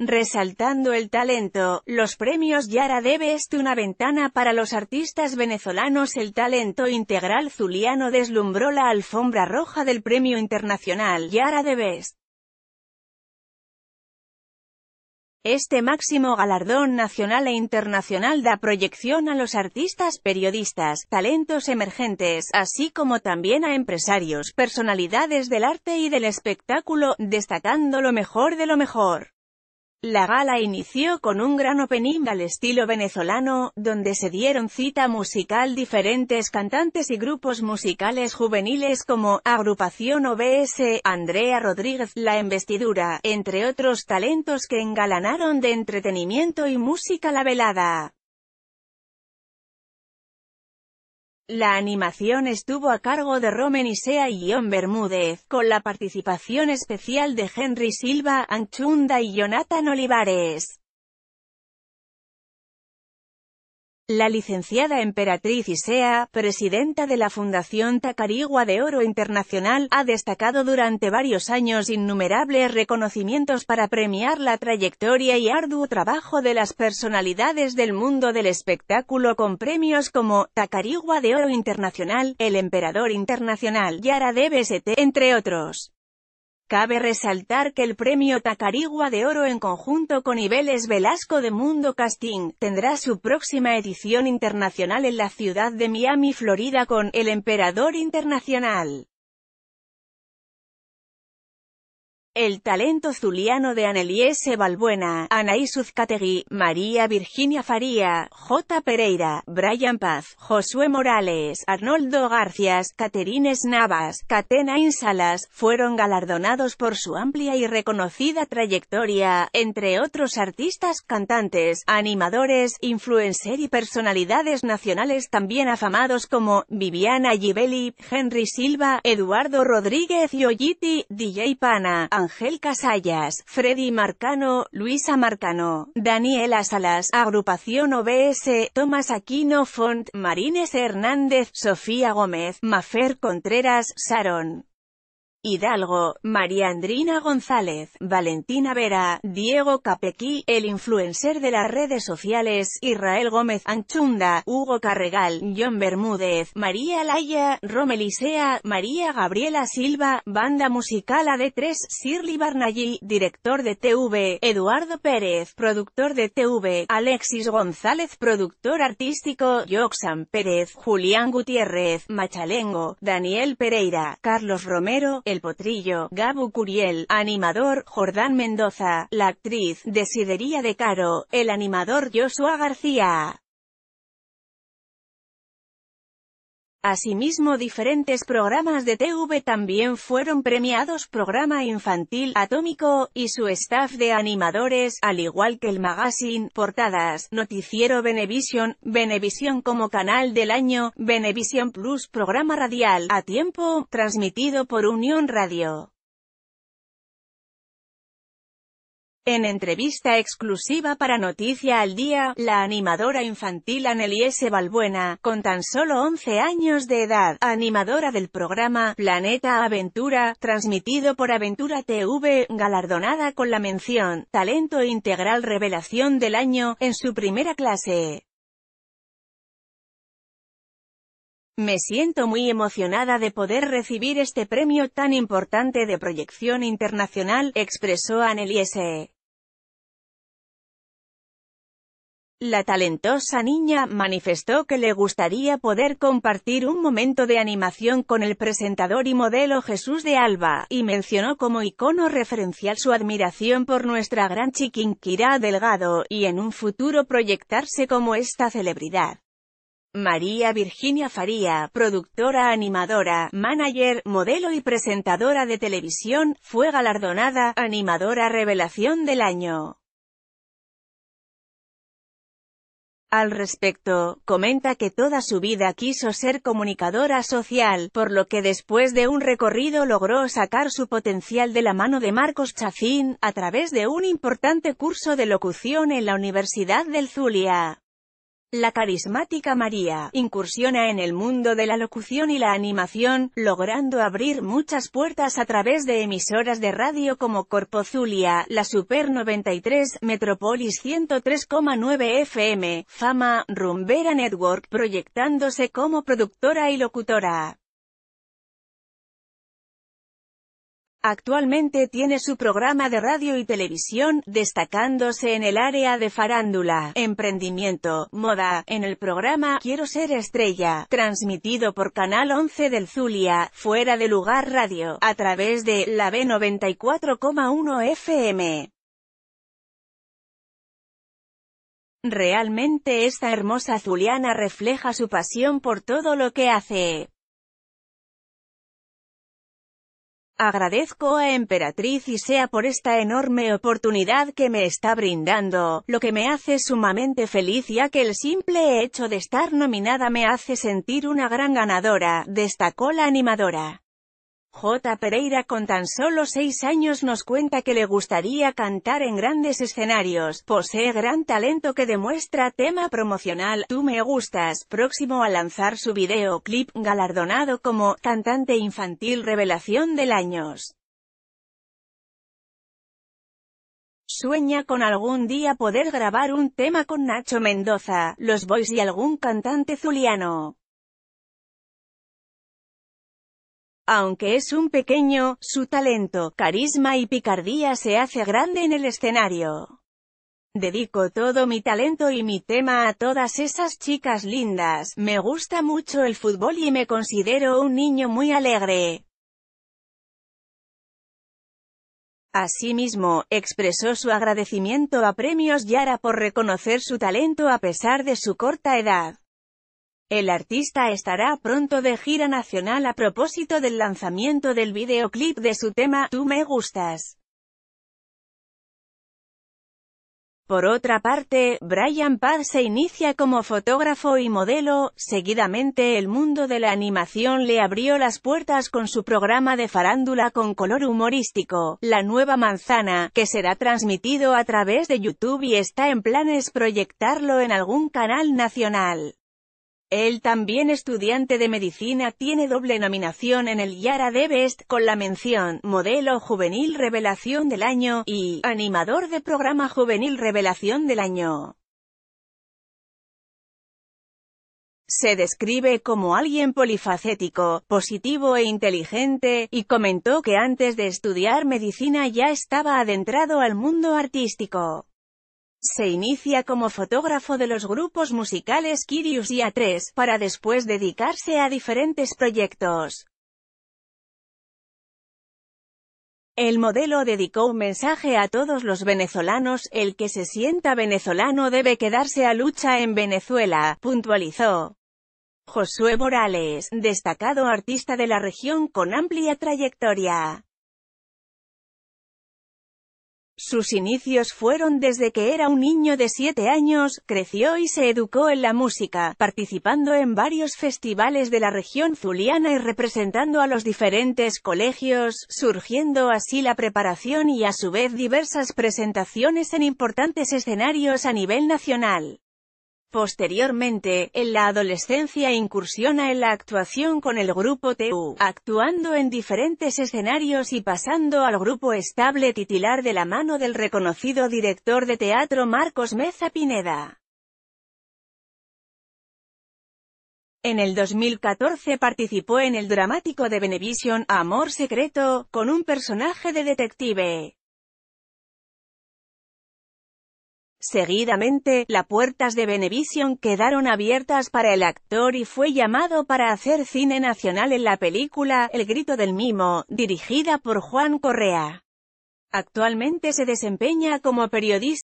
Resaltando el talento, los premios Yara Debe una ventana para los artistas venezolanos. El talento integral zuliano deslumbró la alfombra roja del premio internacional Yara Debest. Este máximo galardón nacional e internacional da proyección a los artistas, periodistas, talentos emergentes, así como también a empresarios, personalidades del arte y del espectáculo, destacando lo mejor de lo mejor. La gala inició con un gran opening al estilo venezolano, donde se dieron cita musical diferentes cantantes y grupos musicales juveniles como Agrupación OBS, Andrea Rodríguez, La Embestidura, entre otros talentos que engalanaron de entretenimiento y música la velada. La animación estuvo a cargo de Romen Isea y John Bermúdez, con la participación especial de Henry Silva, Anchunda y Jonathan Olivares. La licenciada emperatriz Isea, presidenta de la Fundación Tacarigua de Oro Internacional, ha destacado durante varios años innumerables reconocimientos para premiar la trayectoria y arduo trabajo de las personalidades del mundo del espectáculo con premios como Tacarigua de Oro Internacional, El Emperador Internacional, Yara DBST, entre otros. Cabe resaltar que el premio Tacarigua de Oro en conjunto con Ibeles Velasco de Mundo Casting, tendrá su próxima edición internacional en la ciudad de Miami, Florida con El Emperador Internacional. el talento zuliano de Aneliese Balbuena, Anaís Uzcategui, María Virginia Faría, J. Pereira, Brian Paz, Josué Morales, Arnoldo Garcias, Caterines Navas, Catena Insalas, fueron galardonados por su amplia y reconocida trayectoria, entre otros artistas, cantantes, animadores, influencer y personalidades nacionales también afamados como Viviana Gibelli, Henry Silva, Eduardo Rodríguez y DJ Pana, Ángel Casallas, Freddy Marcano, Luisa Marcano, Daniela Salas, Agrupación OBS, Tomás Aquino Font, Marines Hernández, Sofía Gómez, Mafer Contreras, Sharon. Hidalgo, María Andrina González, Valentina Vera, Diego Capequi, el influencer de las redes sociales, Israel Gómez Anchunda, Hugo Carregal, John Bermúdez, María Laya, Romelisea, María Gabriela Silva, Banda Musical AD3, Sirli Barnayi, director de TV, Eduardo Pérez, productor de TV, Alexis González, productor artístico, Joxan Pérez, Julián Gutiérrez, Machalengo, Daniel Pereira, Carlos Romero, el Potrillo, Gabu Curiel, animador, Jordán Mendoza, la actriz, Desidería de Caro, el animador Joshua García. Asimismo diferentes programas de TV también fueron premiados programa infantil Atómico, y su staff de animadores, al igual que el magazine, portadas, noticiero Venevisión, Benevisión como canal del año, Venevisión Plus programa radial, a tiempo, transmitido por Unión Radio. En entrevista exclusiva para Noticia al Día, la animadora infantil Anneliese Balbuena, con tan solo 11 años de edad, animadora del programa Planeta Aventura, transmitido por Aventura TV, galardonada con la mención Talento Integral Revelación del Año, en su primera clase. Me siento muy emocionada de poder recibir este premio tan importante de proyección internacional, expresó Anneliese. La talentosa niña manifestó que le gustaría poder compartir un momento de animación con el presentador y modelo Jesús de Alba, y mencionó como icono referencial su admiración por nuestra gran chiquinquirá Delgado, y en un futuro proyectarse como esta celebridad. María Virginia Faría, productora animadora, manager, modelo y presentadora de televisión, fue galardonada, animadora revelación del año. Al respecto, comenta que toda su vida quiso ser comunicadora social, por lo que después de un recorrido logró sacar su potencial de la mano de Marcos Chafín, a través de un importante curso de locución en la Universidad del Zulia. La carismática María incursiona en el mundo de la locución y la animación, logrando abrir muchas puertas a través de emisoras de radio como Corpozulia, La Super 93, Metropolis 103,9 FM, Fama, Rumbera Network, proyectándose como productora y locutora. Actualmente tiene su programa de radio y televisión, destacándose en el área de farándula, emprendimiento, moda, en el programa Quiero ser estrella, transmitido por Canal 11 del Zulia, fuera de lugar radio, a través de la B94,1 FM. Realmente esta hermosa zuliana refleja su pasión por todo lo que hace. Agradezco a Emperatriz y sea por esta enorme oportunidad que me está brindando, lo que me hace sumamente feliz ya que el simple hecho de estar nominada me hace sentir una gran ganadora, destacó la animadora. J. Pereira con tan solo seis años nos cuenta que le gustaría cantar en grandes escenarios, posee gran talento que demuestra tema promocional, Tú me gustas, próximo a lanzar su videoclip, galardonado como, cantante infantil revelación del años. Sueña con algún día poder grabar un tema con Nacho Mendoza, Los Boys y algún cantante zuliano. Aunque es un pequeño, su talento, carisma y picardía se hace grande en el escenario. Dedico todo mi talento y mi tema a todas esas chicas lindas, me gusta mucho el fútbol y me considero un niño muy alegre. Asimismo, expresó su agradecimiento a Premios Yara por reconocer su talento a pesar de su corta edad. El artista estará pronto de gira nacional a propósito del lanzamiento del videoclip de su tema Tú me gustas. Por otra parte, Brian Paz se inicia como fotógrafo y modelo, seguidamente el mundo de la animación le abrió las puertas con su programa de farándula con color humorístico, La Nueva Manzana, que será transmitido a través de YouTube y está en planes proyectarlo en algún canal nacional. Él también estudiante de medicina tiene doble nominación en el Yara de Best, con la mención, Modelo Juvenil Revelación del Año, y, Animador de Programa Juvenil Revelación del Año. Se describe como alguien polifacético, positivo e inteligente, y comentó que antes de estudiar medicina ya estaba adentrado al mundo artístico. Se inicia como fotógrafo de los grupos musicales Kirius y A3, para después dedicarse a diferentes proyectos. El modelo dedicó un mensaje a todos los venezolanos, el que se sienta venezolano debe quedarse a lucha en Venezuela, puntualizó. Josué Morales, destacado artista de la región con amplia trayectoria. Sus inicios fueron desde que era un niño de siete años, creció y se educó en la música, participando en varios festivales de la región zuliana y representando a los diferentes colegios, surgiendo así la preparación y a su vez diversas presentaciones en importantes escenarios a nivel nacional. Posteriormente, en la adolescencia incursiona en la actuación con el grupo TU, actuando en diferentes escenarios y pasando al grupo estable titular de la mano del reconocido director de teatro Marcos Meza Pineda. En el 2014 participó en el dramático de Benevisión Amor Secreto, con un personaje de detective. Seguidamente, las puertas de Venevisión quedaron abiertas para el actor y fue llamado para hacer cine nacional en la película El grito del mimo, dirigida por Juan Correa. Actualmente se desempeña como periodista.